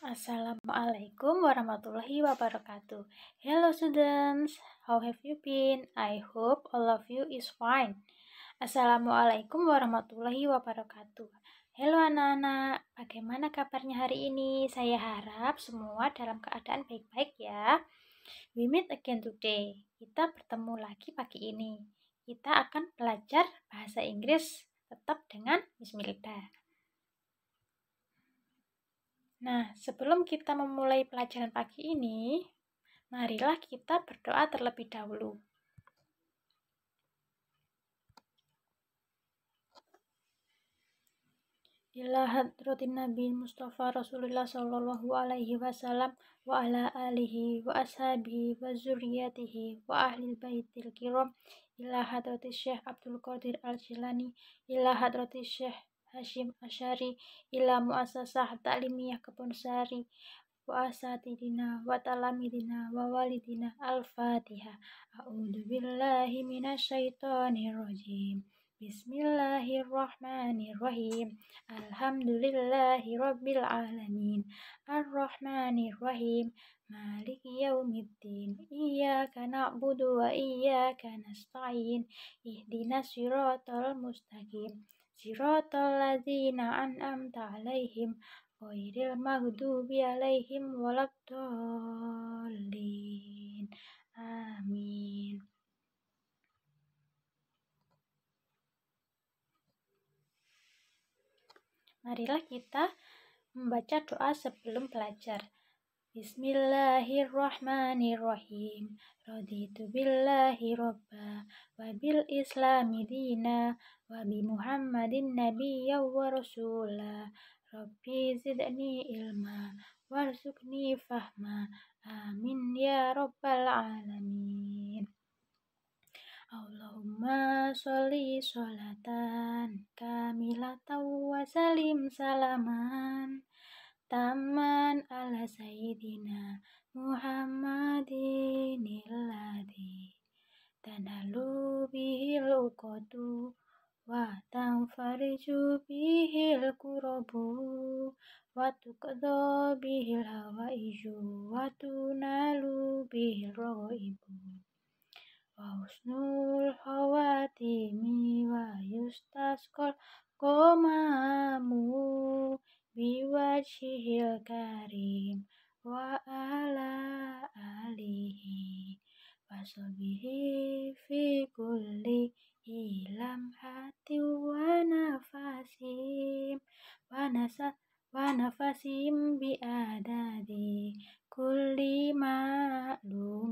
Assalamualaikum warahmatullahi wabarakatuh. Hello students, how have you been? I hope all of you is fine. Assalamualaikum warahmatullahi wabarakatuh. Hello anak-anak, bagaimana kabarnya hari ini? Saya harap semua dalam keadaan baik-baik ya. We meet again today. Kita bertemu lagi pagi ini. Kita akan belajar bahasa Inggris tetap dengan Miss Milda. Nah, sebelum kita memulai pelajaran pagi ini, marilah kita berdoa terlebih dahulu. Ilahat hadratin Nabi Mustafa Rasulullah Sallallahu Alaihi Wasallam wa ala alihi wa ashabihi wa zuriyatihi wa ahli baitil kiram ila hadrati Syekh Abdul Qadir Al-Jilani ila hadrati Syekh Hashim Asyari ila muasasah ta'limiyah Kebonsari wa asatidina wa talamidina wa walidina al fatiha a'udhu billahi minasyaitonir rajim Bismillahirrahmanirrahim Alhamdulillahi Rabbil Alamin Ar-Rahmanirrahim Maliki yaumiddin Iyaka na'budu wa iyaka nasta'in Ihdina siratal mustaqim Siratal ladzina an'amta 'alaihim ghairil maghdubi 'alaihim waladdallin. Amin. Marilah kita membaca doa sebelum belajar. Bismillahirrahmanirrahim. Raditu billahi robba wa bil islami dina wa bi Muhammadin nabiyya wa rasula. Rabbi zidni ilma warzukni fahma. Amin ya rabbal alamin. Allahumma sholli sholatan kamilatan wa salim salaman taman ala sayyidina Muhammadin illadhi tanalu bihil uqadu wa tanfariju bihil kurabu wa tukadu bihil hawaiju wa tunalu bihil ibu wa husnul hawatimi wa yustasqal qomamu biwajhihil karim wa ala alihi wasobihi fi kulli ilam hati wa nafasim wa nasa wa nafasim bi adadi kulli ma'lum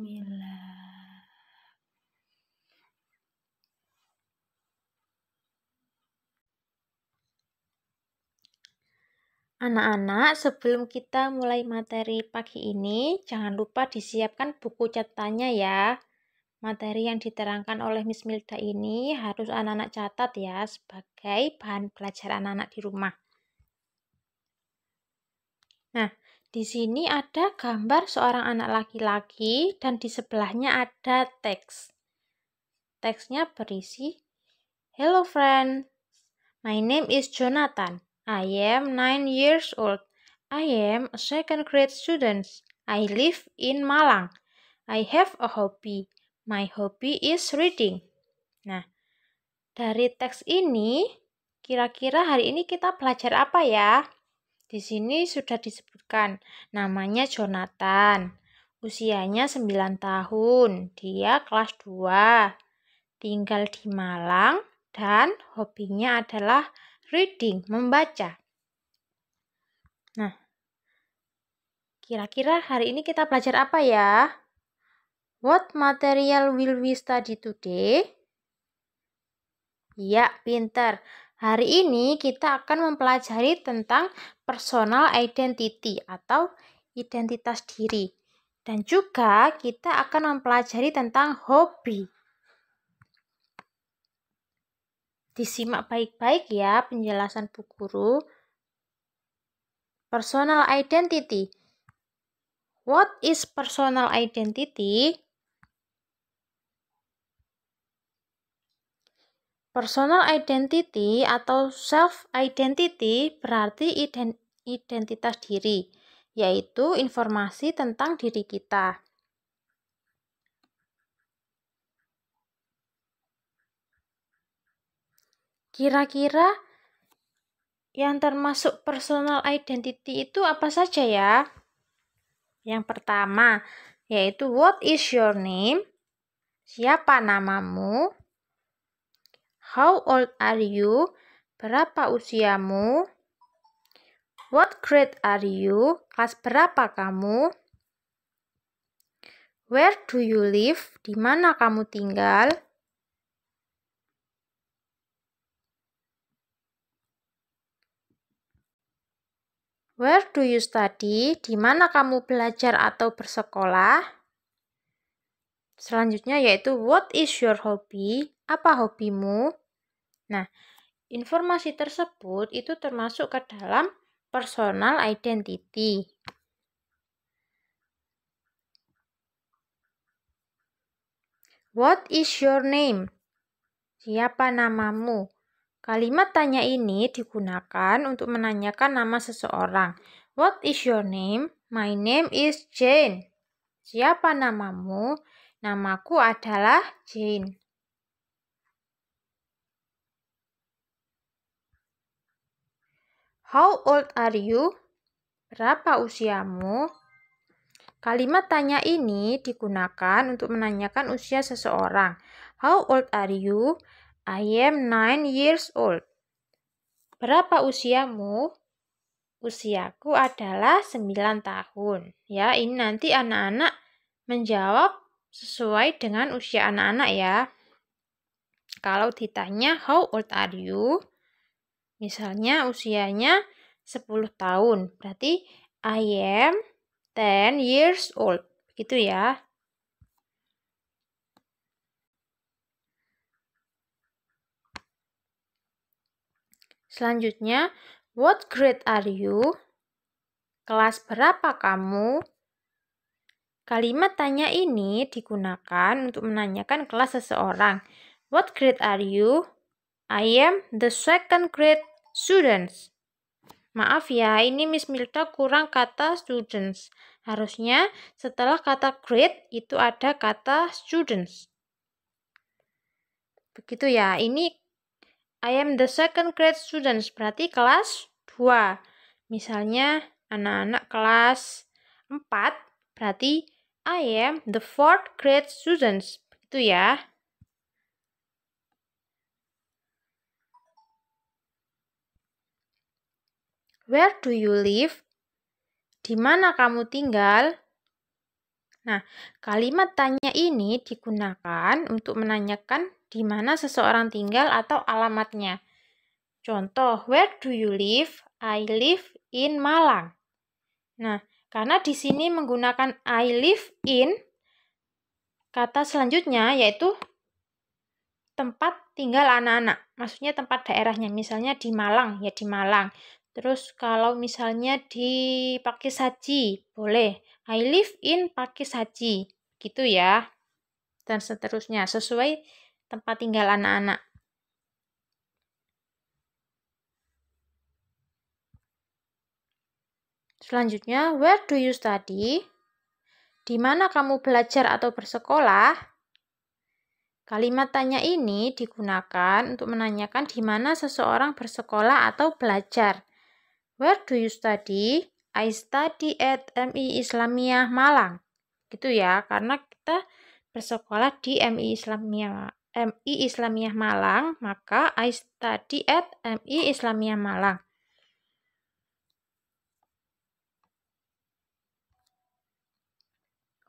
Anak-anak, sebelum kita mulai materi pagi ini, jangan lupa disiapkan buku catatannya ya. Materi yang diterangkan oleh Miss Milda ini harus anak-anak catat ya sebagai bahan pelajaran anak-anak di rumah. Nah, di sini ada gambar seorang anak laki-laki dan di sebelahnya ada teks. Teksnya berisi, Hello friend, my name is Jonathan. I am nine years old. I am a second grade student. I live in Malang. I have a hobby. My hobby is reading. Nah, dari teks ini, kira-kira hari ini kita belajar apa ya? Di sini sudah disebutkan, namanya Jonathan. Usianya 9 tahun, dia kelas 2. Tinggal di Malang dan hobinya adalah reading, membaca. Nah, kira-kira hari ini kita belajar apa ya? What material will we study today? Ya, pinter. Hari ini kita akan mempelajari tentang personal identity atau identitas diri. Dan juga kita akan mempelajari tentang hobi. Disimak baik-baik ya penjelasan Bu Guru. Personal identity. What is personal identity? Personal identity atau self identity berarti identitas diri, yaitu informasi tentang diri kita. Kira-kira yang termasuk personal identity itu apa saja ya? Yang pertama yaitu what is your name? Siapa namamu? How old are you? Berapa usiamu? What grade are you? Kelas berapa kamu? Where do you live? Di mana kamu tinggal? Where do you study? Di mana kamu belajar atau bersekolah? Selanjutnya yaitu what is your hobby? Apa hobimu? Nah, informasi tersebut itu termasuk ke dalam personal identity. What is your name? Siapa namamu? Kalimat tanya ini digunakan untuk menanyakan nama seseorang. What is your name? My name is Jane. Siapa namamu? Namaku adalah Jane. How old are you? Berapa usiamu? Kalimat tanya ini digunakan untuk menanyakan usia seseorang. How old are you? I am nine years old. Berapa usiamu? Usiaku adalah 9 tahun. Ya, ini nanti anak-anak menjawab sesuai dengan usia anak-anak ya. Kalau ditanya how old are you? Misalnya usianya 10 tahun. Berarti I am 10 years old. Begitu ya. Selanjutnya, what grade are you? Kelas berapa kamu? Kalimat tanya ini digunakan untuk menanyakan kelas seseorang. What grade are you? I am the second grade students. Maaf ya, ini Miss Milda kurang kata students. Harusnya setelah kata grade itu ada kata students. Begitu ya, ini I am the second grade students, berarti kelas 2. Misalnya, anak-anak kelas 4, berarti I am the fourth grade students. Begitu ya. Where do you live? Di mana kamu tinggal? Nah, kalimat tanya ini digunakan untuk menanyakan di mana seseorang tinggal atau alamatnya. Contoh, where do you live? I live in Malang. Nah, karena di sini menggunakan I live in, kata selanjutnya yaitu tempat tinggal anak-anak. Maksudnya tempat daerahnya, misalnya di Malang, ya di Malang. Terus kalau misalnya di Pakis Haji, boleh. I live in Pakis Haji. Gitu ya. Dan seterusnya, sesuai tempat tinggal anak-anak. Selanjutnya, where do you study? Di mana kamu belajar atau bersekolah? Kalimat tanya ini digunakan untuk menanyakan di mana seseorang bersekolah atau belajar. Where do you study? I study at MI Islamiyah Malang. Gitu ya, karena kita bersekolah di MI Islamiyah MI Islamiyah Malang, maka I study at MI Islamiyah Malang.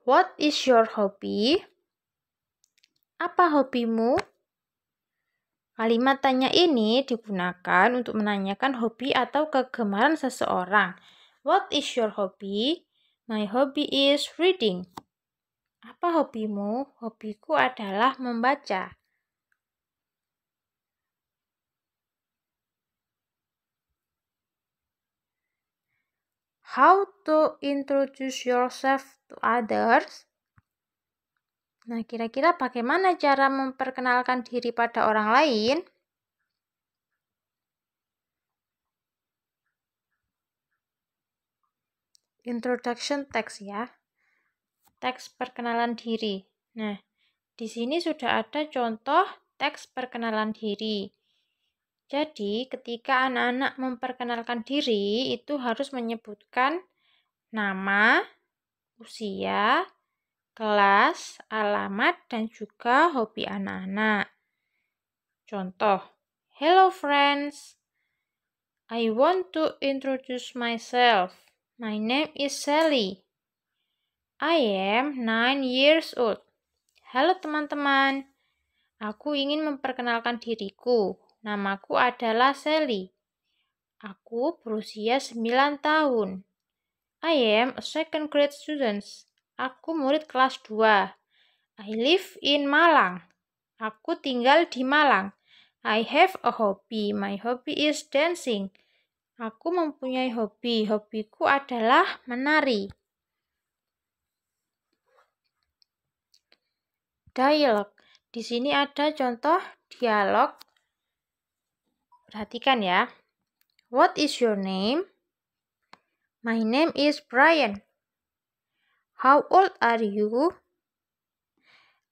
What is your hobby? Apa hobimu? Kalimat tanya ini digunakan untuk menanyakan hobi atau kegemaran seseorang. What is your hobby? My hobby is reading. Apa hobimu? Hobiku adalah membaca. how to introduce yourself to others. Nah, kira-kira bagaimana cara memperkenalkan diri pada orang lain? Introduction text ya. Teks perkenalan diri. Nah, di sini sudah ada contoh teks perkenalan diri. Jadi, ketika anak-anak memperkenalkan diri, itu harus menyebutkan nama, usia, kelas, alamat, dan juga hobi anak-anak. Contoh, hello friends, I want to introduce myself. My name is Sally. I am nine years old. Halo teman-teman, aku ingin memperkenalkan diriku. Namaku adalah Sally. Aku berusia 9 tahun. I am a second grade student. Aku murid kelas 2. I live in Malang. Aku tinggal di Malang. I have a hobby. My hobby is dancing. Aku mempunyai hobi. Hobiku adalah menari. Dialog. Di sini ada contoh dialog Perhatikan ya. What is your name? My name is Brian. How old are you?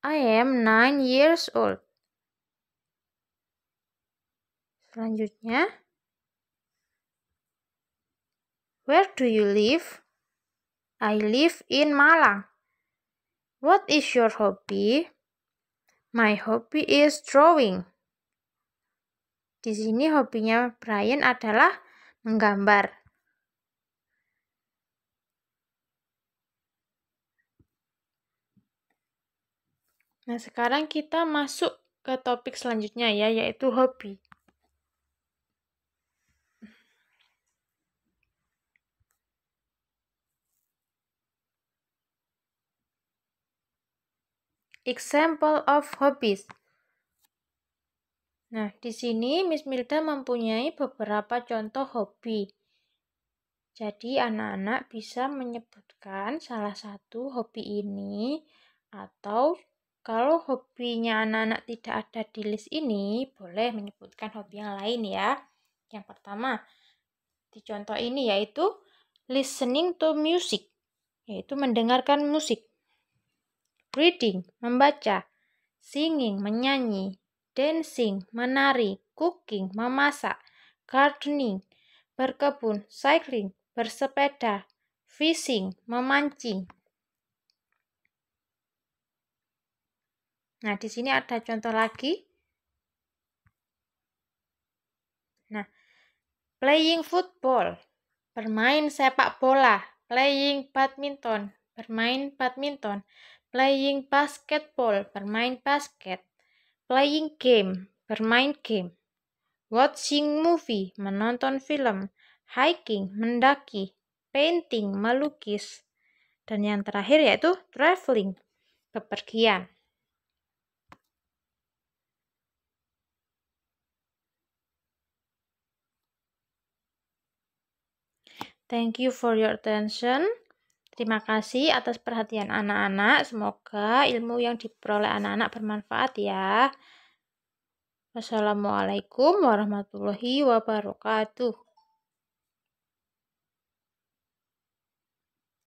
I am nine years old. Selanjutnya, Where do you live? I live in Malang. What is your hobby? My hobby is drawing. Di sini hobinya Brian adalah menggambar. Nah, sekarang kita masuk ke topik selanjutnya ya, yaitu hobi. Example of hobbies. Nah, di sini Miss Milda mempunyai beberapa contoh hobi. Jadi, anak-anak bisa menyebutkan salah satu hobi ini atau kalau hobinya anak-anak tidak ada di list ini, boleh menyebutkan hobi yang lain ya. Yang pertama, di contoh ini yaitu listening to music, yaitu mendengarkan musik. Reading, membaca. Singing, menyanyi dancing, menari, cooking, memasak, gardening, berkebun, cycling, bersepeda, fishing, memancing. Nah, di sini ada contoh lagi. Nah, playing football, bermain sepak bola, playing badminton, bermain badminton, playing basketball, bermain basket, playing game, bermain game, watching movie, menonton film, hiking, mendaki, painting, melukis, dan yang terakhir yaitu traveling, bepergian. Thank you for your attention. Terima kasih atas perhatian anak-anak. Semoga ilmu yang diperoleh anak-anak bermanfaat ya. Wassalamualaikum warahmatullahi wabarakatuh.